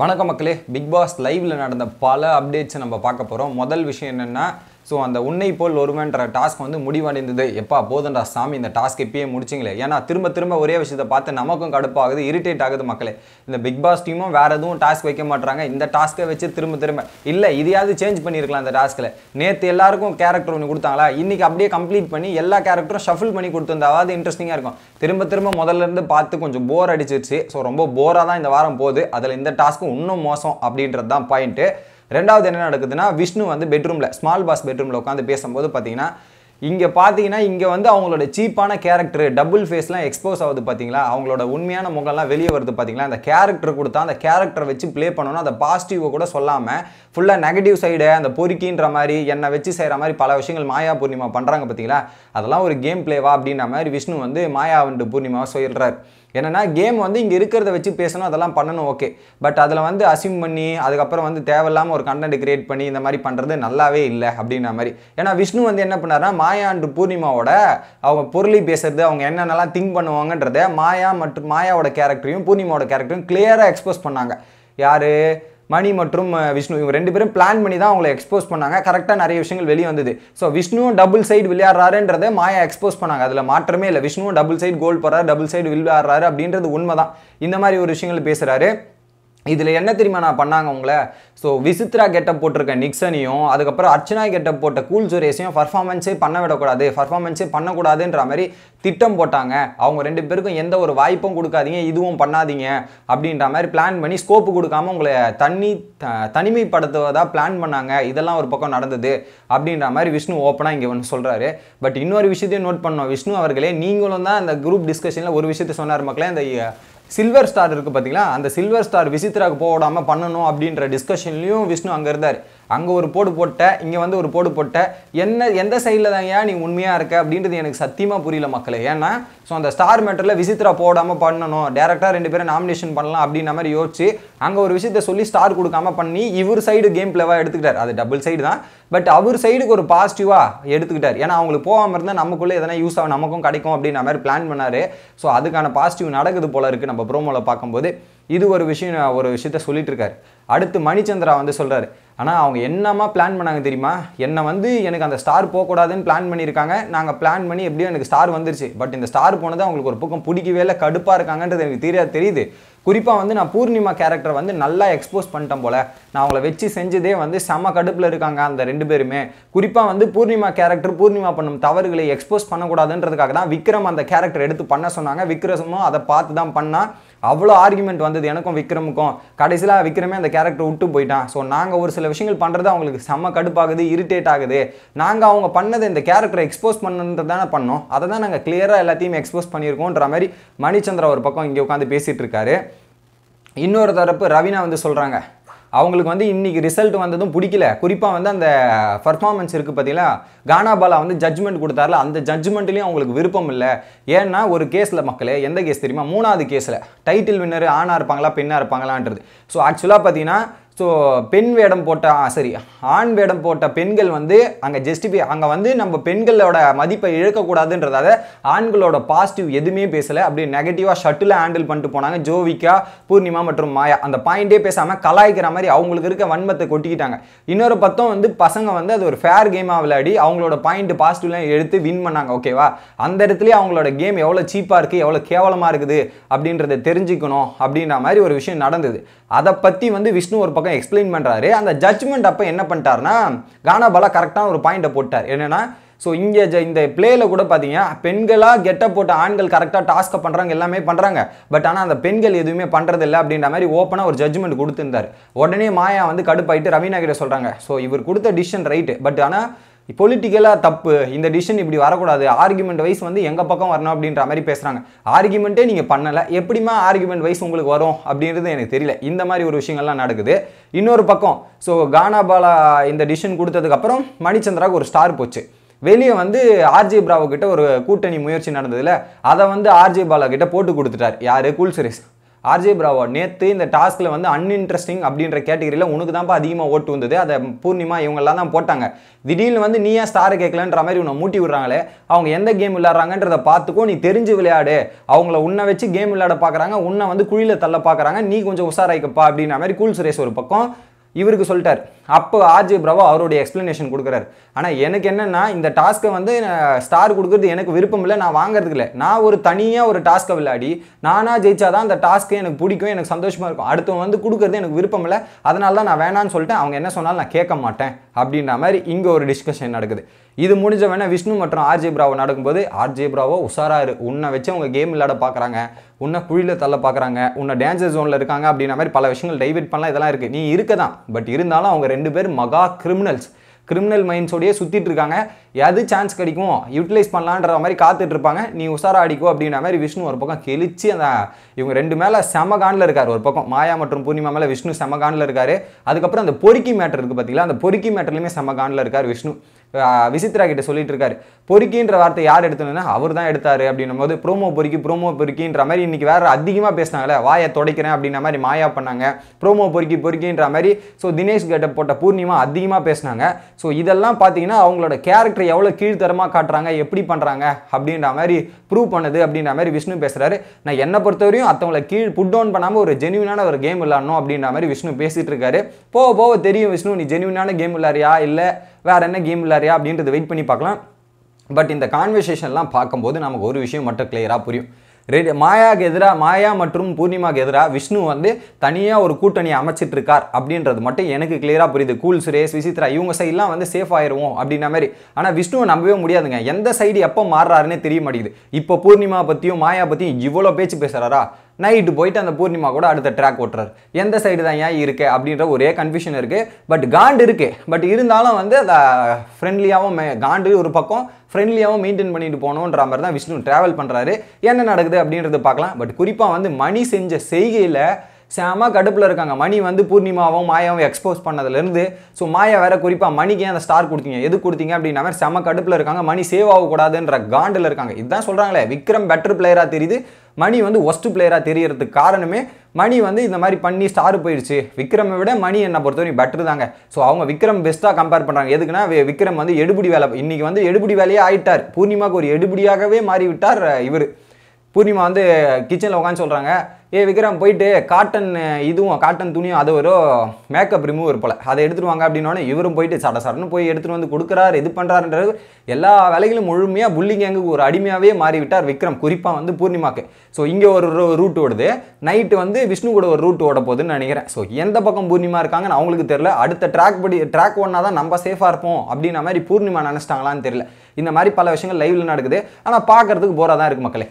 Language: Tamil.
வணக்கம் மக்களே பிக் பாஸ் லைவ்ல நடந்த பல அப்டேட்ஸை நம்ம பார்க்க போறோம் முதல் விஷயம் என்னன்னா ஸோ அந்த உன்னை போல் ஒருமைன்ற டாஸ்க் வந்து முடிவடைந்தது எப்பா போதுன்ற சாமி இந்த டாஸ்க் எப்பயே முடிச்சிங்களே ஏன்னா திரும்ப திரும்ப ஒரே விஷயத்தை பார்த்து நமக்கும் கடுப்பாகுது இரிட்டேட் ஆகுது மக்களே இந்த பிக் பாஸ் டீமும் வேறு எதுவும் டாஸ்க் வைக்க மாட்டாங்க இந்த டாஸ்க்கை வச்சு திரும்ப திரும்ப இல்லை இதையாவது சேஞ்ச் பண்ணியிருக்கலாம் அந்த டாஸ்கில் நேற்று எல்லாருக்கும் கேரக்டர் ஒன்று கொடுத்தாங்களா இன்றைக்கி அப்படியே கம்ப்ளீட் பண்ணி எல்லா கேரக்டரும் ஷஃபில் பண்ணி கொடுத்துருந்தாவது இன்ட்ரெஸ்டிங்காக இருக்கும் திரும்ப திரும்ப முதல்ல இருந்து பார்த்து கொஞ்சம் போர் அடிச்சிருச்சு ஸோ ரொம்ப போராக தான் இந்த வாரம் போகுது அதில் இந்த டாஸ்க்கும் இன்னும் மோசம் அப்படின்றது தான் பாயிண்ட்டு ரெண்டாவது என்ன நடக்குதுன்னா விஷ்ணு வந்து பெட்ரூமில் ஸ்மால் பாஸ் பெட்ரூமில் உட்காந்து பேசும்போது பார்த்தீங்கன்னா இங்கே பார்த்தீங்கன்னா இங்கே வந்து அவங்களோட சீப்பான கேரக்டர் டபுள் ஃபேஸ்லாம் எக்ஸ்போஸ் ஆகுது பார்த்தீங்களா அவங்களோட உண்மையான முகம்லாம் வெளியே வருது பார்த்தீங்களா அந்த கேரக்டர் கொடுத்தா அந்த கேரக்டரை வச்சு ப்ளே பண்ணணும் அந்த பாசிட்டிவை கூட சொல்லாமல் ஃபுல்லாக நெகட்டிவ் சைடு அந்த பொறுக்கின்ற மாதிரி என்னை வச்சு செய்கிற மாதிரி பல விஷயங்கள் மாயா பூர்ணிமா பண்ணுறாங்க பார்த்தீங்களா அதெல்லாம் ஒரு கேம் பிளேவா அப்படின்ற மாதிரி விஷ்ணு வந்து மாயா வந்து பூர்ணிமாவை சொல்கிறார் என்னென்னா கேம் வந்து இங்கே இருக்கிறத வச்சு பேசணும் அதெல்லாம் பண்ணணும் ஓகே பட் அதில் வந்து அசியூம் பண்ணி அதுக்கப்புறம் வந்து தேவையில்லாமல் ஒரு கண்டென்ட் கிரியேட் பண்ணி இந்த மாதிரி பண்ணுறது நல்லாவே இல்லை அப்படின்ன மாதிரி ஏன்னா விஷ்ணு வந்து என்ன பண்ணார்னா மாயா அன்று பூர்ணிமாவோட அவங்க பொருளி பேசுறது அவங்க என்னென்னலாம் திங்க் பண்ணுவாங்கன்றத மாயா மற்றும் மாயாவோட கேரக்டரையும் பூர்ணிமாவோட கேரக்டரையும் கிளியராக எக்ஸ்போஸ் பண்ணாங்க யார் மணி மற்றும் விஷ்ணு இவங்க ரெண்டு பேரும் பிளான் பண்ணி தான் அவங்களை எக்ஸ்போஸ் பண்ணாங்க கரெக்டாக நிறைய விஷயங்கள் வெளியே வந்தது ஸோ விஷ்ணுவும் டபுள் சைடு விளையாடுறாருன்றத மாயா எக்ஸ்போஸ் பண்ணாங்க அதில் மாற்றமே இல்லை விஷ்ணுவும் டபுள் சைடு கோல் போகிறாரு டபுள் சைடு விளையாடுறாரு அப்படின்றது உண்மை தான் இந்த மாதிரி ஒரு விஷயங்கள் பேசுகிறாரு இதில் என்ன தெரியுமா நான் பண்ணாங்க உங்களை ஸோ விசித்ரா கெட்டப் போட்டிருக்க நிக்சனையும் அதுக்கப்புறம் அர்ச்சனா கெட்டப் போட்ட கூல் சுரேஷையும் பர்ஃபார்மன்ஸே பண்ண விடக்கூடாது பர்ஃபார்மன்ஸே பண்ணக்கூடாதுன்ற மாதிரி திட்டம் போட்டாங்க அவங்க ரெண்டு பேருக்கும் எந்த ஒரு வாய்ப்பும் கொடுக்காதீங்க இதுவும் பண்ணாதீங்க அப்படின்ற மாதிரி பிளான் பண்ணி ஸ்கோப்பு கொடுக்காம உங்களை தண்ணி தனிமைப்படுத்துவதாக பிளான் பண்ணாங்க இதெல்லாம் ஒரு பக்கம் நடந்தது அப்படின்ற மாதிரி விஷ்ணு ஓப்பனாக இங்கே வந்து சொல்கிறாரு பட் இன்னொரு விஷயத்தையும் நோட் பண்ணோம் விஷ்ணு அவர்களே நீங்களும் தான் அந்த குரூப் டிஸ்கஷனில் ஒரு விஷயத்தை சொன்னார் மக்களே இந்த சில்வர் ஸ்டார் இருக்குது பார்த்தீங்களா அந்த சில்வர் ஸ்டார் விசித்ராக்கு போடாமல் பண்ணணும் அப்படின்ற டிஸ்கஷன்லேயும் விஷ்ணு அங்கே இருந்தார் அங்கே ஒரு போடு போட்ட இங்கே வந்து ஒரு போடு போட்ட என்ன எந்த சைடில் தான் ஏன் நீ உண்மையாக இருக்க அப்படின்றது எனக்கு சத்தியமாக புரியல மக்களை ஏன்னா ஸோ அந்த ஸ்டார் மேட்டரில் விசித்ரா போடாமல் பண்ணணும் டேரெக்டாக ரெண்டு பேரும் நாமினேஷன் பண்ணலாம் அப்படின்ற மாதிரி யோசிச்சு அங்கே ஒரு விஷயத்த சொல்லி ஸ்டார் கொடுக்காம பண்ணி இவர் சைடு கேம் பிளேவாக எடுத்துக்கிட்டார் அது டபுள் சைடு தான் பட் அவர் சைடுக்கு ஒரு பாசிட்டிவாக எடுத்துக்கிட்டார் ஏன்னா அவங்களுக்கு போகாமல் இருந்தால் நமக்குள்ளே எதனா யூஸ் ஆகும் நமக்கும் கிடைக்கும் அப்படின்ற மாதிரி பிளான் பண்ணார் ஸோ அதுக்கான பாசிட்டிவ் நடக்குது போல இருக்குது நம்ம நம்ம ப்ரோமோவில் பார்க்கும்போது இது ஒரு விஷயம் ஒரு விஷயத்த சொல்லிட்டு இருக்காரு அடுத்து மணிச்சந்திரா வந்து சொல்கிறாரு ஆனால் அவங்க என்னமா பிளான் பண்ணாங்க தெரியுமா என்னை வந்து எனக்கு அந்த ஸ்டார் போகக்கூடாதுன்னு பிளான் பண்ணியிருக்காங்க நாங்கள் பிளான் பண்ணி எப்படியும் எனக்கு ஸ்டார் வந்துருச்சு பட் இந்த ஸ்டார் போனது அவங்களுக்கு ஒரு பக்கம் பிடிக்கவே இல்லை கடுப்பாக இருக்காங்கன்றது எனக்கு தெரியாது தெரியுது குறிப்பாக வந்து நான் பூர்ணிமா கேரக்டர் வந்து நல்லா எக்ஸ்போஸ் பண்ணிட்டேன் போல் நான் அவங்கள வச்சு செஞ்சதே வந்து செம கடுப்பில் இருக்காங்க அந்த ரெண்டு பேருமே குறிப்பாக வந்து பூர்ணிமா கேரக்டர் பூர்ணிமா பண்ணும் தவறுகளை எக்ஸ்போஸ் பண்ணக்கூடாதுன்றதுக்காக தான் விக்ரம் அந்த கேரக்டர் எடுத்து பண்ண சொன்னாங்க விக்ரமும் அதை பார்த்து தான் பண்ணால் அவ்வளோ ஆர்குமெண்ட் வந்தது எனக்கும் விக்ரமுக்கும் கடைசியில் விக்ரமே அந்த கேரக்டர் விட்டு போயிட்டான் ஸோ நாங்கள் ஒரு சில விஷயங்கள் பண்ணுறது அவங்களுக்கு செம்ம கடுப்பாகுது இரிட்டேட் ஆகுது நாங்கள் அவங்க பண்ணதை இந்த கேரக்டரை எக்ஸ்போஸ் பண்ணுன்றது தானே பண்ணோம் அதை தான் நாங்கள் கிளியராக எல்லாத்தையும் எக்ஸ்போஸ் பண்ணியிருக்கோன்ற மாதிரி மணிச்சந்திரா ஒரு பக்கம் இங்கே உட்காந்து பேசிகிட்டு இருக்காரு இன்னொரு தரப்பு ரவினா வந்து சொல்கிறாங்க அவங்களுக்கு வந்து இன்றைக்கி ரிசல்ட் வந்ததும் பிடிக்கல குறிப்பாக வந்து அந்த பர்ஃபார்மன்ஸ் இருக்குது பார்த்தீங்களா கானாபாலா வந்து ஜட்ஜ்மெண்ட் கொடுத்தாருல அந்த ஜட்ஜ்மெண்ட்லேயும் அவங்களுக்கு விருப்பம் இல்லை ஏன்னா ஒரு கேஸில் மக்களே எந்த கேஸ் தெரியுமா மூணாவது கேஸில் டைட்டில் வின்னர் ஆணாக இருப்பாங்களா பெண்ணாக இருப்பாங்களான்றது ஸோ ஆக்சுவலாக பார்த்தீங்கன்னா ஸோ பெண் வேடம் போட்ட சரி ஆண் வேடம் போட்ட பெண்கள் வந்து அங்கே ஜஸ்டிஃபை அங்கே வந்து நம்ம பெண்களோட மதிப்பை இழக்கக்கூடாதுன்றதால ஆண்களோட பாசிட்டிவ் எதுவுமே பேசலை அப்படி நெகட்டிவாக ஷட்டில் ஹேண்டில் பண்ணிட்டு போனாங்க ஜோவிகா பூர்ணிமா மற்றும் மாயா அந்த பாயிண்டே பேசாமல் கலாய்க்கிற மாதிரி அவங்களுக்கு இருக்க வன்மத்தை கொட்டிக்கிட்டாங்க இன்னொரு பத்தம் வந்து பசங்க வந்து அது ஒரு ஃபேர் கேமாக விளையாடி அவங்களோட பாயிண்ட் பாசிட்டிவ்லாம் எடுத்து வின் பண்ணாங்க ஓகேவா அந்த இடத்துலேயே அவங்களோட கேம் எவ்வளோ சீப்பாக இருக்குது எவ்வளோ கேவலமாக இருக்குது அப்படின்றத தெரிஞ்சுக்கணும் அப்படின்ற மாதிரி ஒரு விஷயம் நடந்தது அதை பற்றி வந்து விஷ்ணு ஒரு பக்கம் எக்ஸ்பிளைன் பண்ணுறாரு அந்த ஜட்ஜ்மெண்ட் அப்போ என்ன பண்ணிட்டாருன்னா கானாபாலா கரெக்டான ஒரு பாயிண்ட்டை போட்டார் என்னென்னா ஸோ இங்கே ஜ இந்த பிளேயில் கூட பார்த்தீங்கன்னா பெண்களாக கெட்டப் போட்ட ஆண்கள் கரெக்டாக டாஸ்க்கை பண்ணுறாங்க எல்லாமே பண்ணுறாங்க பட் ஆனால் அந்த பெண்கள் எதுவுமே பண்ணுறதில்ல அப்படின்ற மாதிரி ஓப்பனாக ஒரு ஜட்ஜ்மெண்ட் கொடுத்துருந்தார் உடனே மாயா வந்து கடுப்பாயிட்டு ரவீனா கிட்ட சொல்கிறாங்க ஸோ இவர் கொடுத்த டிசிஷன் ரைட்டு பட் ஆனால் பொலிட்டிக்கலாக தப்பு இந்த டிசிஷன் இப்படி வரக்கூடாது ஆர்குமெண்ட் வைஸ் வந்து எங்கள் பக்கம் வரணும் அப்படின்ற மாதிரி பேசுகிறாங்க ஆர்குமெண்ட்டே நீங்கள் பண்ணலை எப்படிமா ஆர்குமெண்ட் வைஸ் உங்களுக்கு வரும் அப்படின்றது எனக்கு தெரியல இந்த மாதிரி ஒரு விஷயங்கள்லாம் நடக்குது இன்னொரு பக்கம் ஸோ கானாபாலா இந்த டிசிஷன் கொடுத்ததுக்கப்புறம் மணிச்சந்திராவுக்கு ஒரு ஸ்டார் போச்சு வெளியே வந்து ஆர்ஜே பிராவோ கிட்ட ஒரு கூட்டணி முயற்சி நடந்ததுல அதை வந்து ஆர்ஜே பாலா கிட்ட போட்டு கொடுத்துட்டார் யார் கூல் சுரேஷ் ஆர்ஜே பிராவோ நேற்று இந்த டாஸ்கில் வந்து அன்இன்ட்ரெஸ்டிங் அப்படின்ற கேட்டகரியில் உனக்கு தான்ப்பா அதிகமாக ஓட்டு வந்தது அதை பூர்ணிமா இவங்கெல்லாம் தான் போட்டாங்க திடீர்னு வந்து நீ ஏன் கேட்கலன்ற மாதிரி உன்னை மூட்டி விடுறாங்களே அவங்க எந்த கேம் விளையாடுறாங்கன்றத பார்த்துக்கோ நீ தெரிஞ்சு விளையாடு அவங்கள உன்னை வச்சு கேம் விளையாட பார்க்குறாங்க உன்னை வந்து குழியில் தள்ள பார்க்குறாங்க நீ கொஞ்சம் உஷாராய்க்கப்பா அப்படின்ற மாதிரி கூல் சுரேஷ் ஒரு பக்கம் இவருக்கு சொல்லிட்டார் அப்போ ஆர்ஜி பிரவா அவருடைய எக்ஸ்ப்ளனேஷன் கொடுக்குறாரு ஆனால் எனக்கு என்னென்னா இந்த டாஸ்க்கை வந்து ஸ்டார் கொடுக்குறது எனக்கு விருப்பம் இல்லை நான் வாங்குறதுக்கு இல்லை நான் ஒரு தனியாக ஒரு டாஸ்க்கை விளையாடி நானாக ஜெயிச்சாதான் அந்த டாஸ்க்கு எனக்கு பிடிக்கும் எனக்கு சந்தோஷமாக இருக்கும் அடுத்தவங்க வந்து கொடுக்குறது எனக்கு விருப்பம் இல்லை அதனால தான் நான் வேணான்னு சொல்லிட்டு அவங்க என்ன சொன்னாலும் நான் கேட்க மாட்டேன் அப்படின்ற மாதிரி இங்கே ஒரு டிஸ்கஷன் நடக்குது இது முடிஞ்ச வேணா விஷ்ணு மற்றும் ஆர்ஜே பிராவோ நடக்கும்போது ஆர்ஜே பிராவோ உஷாராரு உன்னை வச்சு அவங்க கேம் விளையாட பார்க்குறாங்க உன்னை குழியில் தள்ள பார்க்குறாங்க உன்னை டேஞ்சர் ஜோனில் இருக்காங்க அப்படின்ற மாதிரி பல விஷயங்கள் டைவெர்ட் பண்ணலாம் இதெல்லாம் இருக்குது நீ இருக்க தான் பட் இருந்தாலும் அவங்க ரெண்டு பேர் மகா கிரிமினல்ஸ் கிரிமினல் மைண்ட்ஸோடயே சுற்றிட்டு இருக்காங்க எது சான்ஸ் கிடைக்கும் யூட்டிலைஸ் பண்ணலான்ற மாதிரி காத்துட்டு இருப்பாங்க நீ உசாரா அடிக்கும் அப்படின்ற மாதிரி விஷ்ணு ஒரு பக்கம் கெளிச்சு அந்த இவங்க ரெண்டு மேலே செமகானில் இருக்கார் ஒரு பக்கம் மாயா மற்றும் பூர்ணிமா மேலே விஷ்ணு செமகானில் இருக்கார் அதுக்கப்புறம் அந்த பொறுக்கி மேட்டர் இருக்குது பார்த்தீங்களா அந்த பொறுக்கி மேட்டர்லையுமே செமகானில் இருக்கார் விஷ்ணு விசித்ரா கிட்ட சொல்லிட்டு இருக்காரு பொறுக்கின்ற வார்த்தை யார் எடுத்தோன்னா அவர் தான் எடுத்தாரு அப்படின்னும் போது ப்ரோமோ பொறுக்கி ப்ரோமோ பொறுக்கின்ற மாதிரி இன்னைக்கு வேற அதிகமாக பேசினாங்களே வாயை தொடைக்கிறேன் அப்படின்ற மாதிரி மாயா பண்ணாங்க ப்ரோமோ பொறுக்கி பொறுக்கின்ற மாதிரி ஸோ தினேஷ் கிட்ட போட்ட பூர்ணிமா அதிகமாக பேசினாங்க ஸோ இதெல்லாம் பார்த்தீங்கன்னா அவங்களோட கேரக்டர் எவ்வளோ கீழ்த்தரமாக காட்டுறாங்க எப்படி பண்ணுறாங்க அப்படின்ற மாதிரி ப்ரூவ் பண்ணுது அப்படின்ற மாதிரி விஷ்ணு பேசுகிறாரு நான் என்னை பொறுத்தவரையும் அத்தவங்களை கீழ் புட் டவுன் பண்ணாமல் ஒரு ஜென்யூனான ஒரு கேம் விளாடணும் அப்படின்ற மாதிரி விஷ்ணு பேசிகிட்டு இருக்காரு போக போக தெரியும் விஷ்ணு நீ ஜெனுவினான கேம் விளாட்றியா இல்லை வேறு என்ன கேம் விளையாடியா அப்படின்றது வெயிட் பண்ணி பார்க்கலாம் பட் இந்த கான்வர்சேஷன்லாம் பார்க்கும்போது நமக்கு ஒரு விஷயம் மட்டும் கிளியராக புரியும் ரெடி மாயாவுக்கு எதிராக மாயா மற்றும் பூர்ணிமாவுக்கு எதிராக விஷ்ணு வந்து தனியாக ஒரு கூட்டணியை அமைச்சிட்டு இருக்கார் அப்படின்றது மட்டும் எனக்கு கிளியராக புரியுது கூல் சுரேஷ் விசித்ரா இவங்க சைட்லாம் வந்து சேஃப் ஆயிடுவோம் அப்படின்ன மாதிரி ஆனால் விஷ்ணுவை நம்பவே முடியாதுங்க எந்த சைடு எப்போ மாறுறாருன்னே தெரிய மாட்டேங்குது இப்போ பூர்ணிமா பற்றியும் மாயா பற்றியும் இவ்வளோ பேச்சு பேசுகிறாரா நைட்டு போயிட்டு அந்த பூர்ணிமா கூட அடுத்த ட்ராக் ஓட்டுறாரு எந்த சைடு தான் ஏன் இருக்குது அப்படின்ற ஒரே கன்ஃபியூஷன் இருக்குது பட் காண்டு இருக்குது பட் இருந்தாலும் வந்து அந்த ஃப்ரெண்ட்லியாகவும் காண்டு ஒரு பக்கம் ஃப்ரெண்ட்லியாகவும் மெயின்டைன் பண்ணிட்டு போகணுன்ற மாதிரி தான் விஷ்ணு ட்ராவல் பண்ணுறாரு என்ன நடக்குது அப்படின்றது பார்க்கலாம் பட் குறிப்பாக வந்து மணி செஞ்ச செய்கையில் செம கடுப்பில் இருக்காங்க மணி வந்து பூர்ணிமாவும் மாயாவும் எக்ஸ்போஸ் பண்ணதுலேருந்து ஸோ மாயா வேற குறிப்பாக மணிக்கு அந்த ஸ்டார் கொடுத்தீங்க எது கொடுத்தீங்க அப்படின்னா மாதிரி செம கடுப்பில் இருக்காங்க மணி சேவ் ஆகக்கூடாதுன்ற காண்டில் இருக்காங்க இதுதான் சொல்கிறாங்களே விக்ரம் பெட்டர் பிளேயராக தெரியுது மணி வந்து ஒஸ்ட் பிளேயராக தெரியறதுக்கு காரணமே மணி வந்து இந்த மாதிரி பண்ணி ஸ்டார் போயிடுச்சு விக்ரமை விட மணி என்னை பொறுத்தவரைக்கும் பெட்ரு தாங்க ஸோ அவங்க விக்ரம் பெஸ்ட்டாக கம்பேர் பண்ணுறாங்க எதுக்குன்னா விக்ரம் வந்து எடுபடி வேலை இன்றைக்கி வந்து எடுபடி வேலையே ஆயிட்டார் பூர்ணிமாவுக்கு ஒரு எடுபடியாகவே மாறிவிட்டார் இவர் பூர்ணிமா வந்து கிச்சனில் உட்காந்து சொல்கிறாங்க ஏ விக்ரம் போயிட்டு காட்டன் இதுவும் காட்டன் துணியும் அது ஒரு மேக்கப் ரிமூவர் போல் அதை எடுத்துகிட்டு வாங்க அப்படின்னோட இவரும் போயிட்டு சட சடன்னு போய் எடுத்துகிட்டு வந்து கொடுக்குறாரு இது பண்ணுறாருன்றது எல்லா வேலைகளும் முழுமையாக புல்லிங் கேங்குக்கு ஒரு அடிமையாகவே மாறிவிட்டார் விக்ரம் குறிப்பாக வந்து பூர்ணிமாக்கு ஸோ இங்கே ஒரு ரூட் ஓடுது நைட்டு வந்து விஷ்ணு கூட ஒரு ரூட் ஓட போகுதுன்னு நினைக்கிறேன் ஸோ எந்த பக்கம் பூர்ணிமா இருக்காங்கன்னு அவங்களுக்கு தெரில அடுத்த ட்ராக் படி ட்ராக் ஒன்னா தான் நம்ம சேஃபாக இருப்போம் அப்படின்ற மாதிரி பூர்ணிமா நினச்சிட்டாங்களான்னு தெரியல இந்த மாதிரி பல விஷயங்கள் லைவ்ல நடக்குது ஆனால் பார்க்குறதுக்கு போராக தான் இருக்குது மக்களே